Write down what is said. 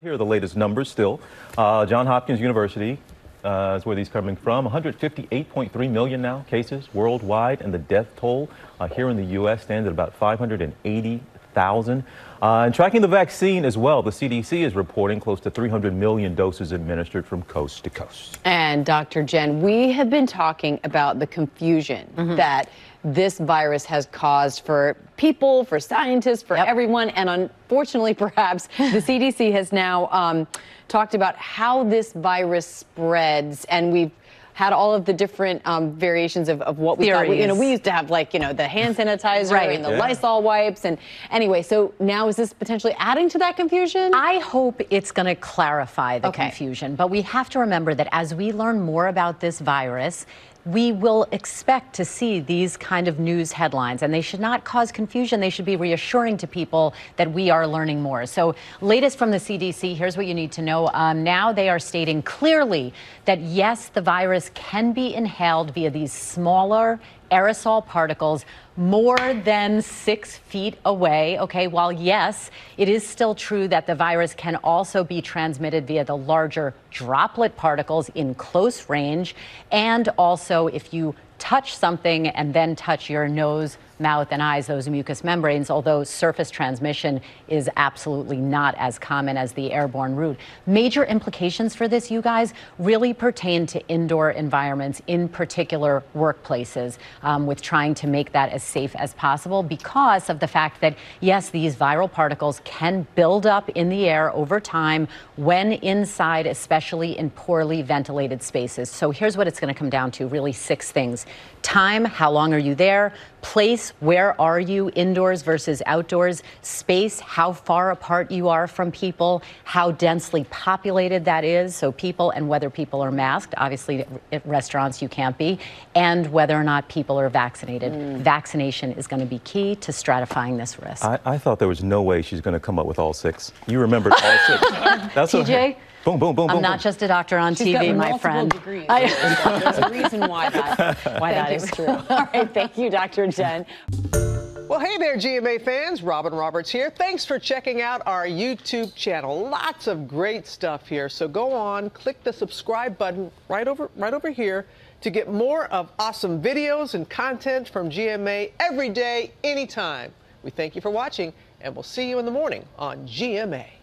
Here are the latest numbers still. Uh, John Hopkins University uh, is where these coming from. 158.3 million now cases worldwide, and the death toll uh, here in the U.S. stands at about 580. 1,000. Uh, and tracking the vaccine as well, the CDC is reporting close to 300 million doses administered from coast to coast. And Dr. Jen, we have been talking about the confusion mm-hmm. that this virus has caused for people, for scientists, for yep. everyone. And unfortunately, perhaps, the CDC has now um, talked about how this virus spreads. And we've had all of the different um, variations of, of what we Theories. thought. you know, we used to have like, you know, the hand sanitizer right. and the yeah. Lysol wipes. And anyway, so now is this potentially adding to that confusion? I hope it's going to clarify the okay. confusion. But we have to remember that as we learn more about this virus, we will expect to see these kind of news headlines, and they should not cause confusion. They should be reassuring to people that we are learning more. So, latest from the CDC, here's what you need to know. Um, now they are stating clearly that yes, the virus can be inhaled via these smaller aerosol particles more than six feet away. Okay, while yes, it is still true that the virus can also be transmitted via the larger droplet particles in close range, and also if you touch something and then touch your nose mouth and eyes, those mucous membranes, although surface transmission is absolutely not as common as the airborne route. Major implications for this, you guys, really pertain to indoor environments, in particular workplaces, um, with trying to make that as safe as possible because of the fact that, yes, these viral particles can build up in the air over time when inside, especially in poorly ventilated spaces. So here's what it's going to come down to really six things time, how long are you there, place, where are you indoors versus outdoors, space, how far apart you are from people, how densely populated that is, so people and whether people are masked. Obviously, at restaurants you can't be, and whether or not people are vaccinated. Mm. Vaccination is going to be key to stratifying this risk. I, I, thought there was no way she's going to come up with all six. You remembered all six. That's TJ? Boom, boom, boom, I'm boom, not boom. just a doctor on She's TV, my friend. Degrees. I, there's a reason why that, why that is true. All right, thank you, Dr. Jen. Well, hey there, GMA fans. Robin Roberts here. Thanks for checking out our YouTube channel. Lots of great stuff here. So go on, click the subscribe button right over, right over here to get more of awesome videos and content from GMA every day, anytime. We thank you for watching, and we'll see you in the morning on GMA.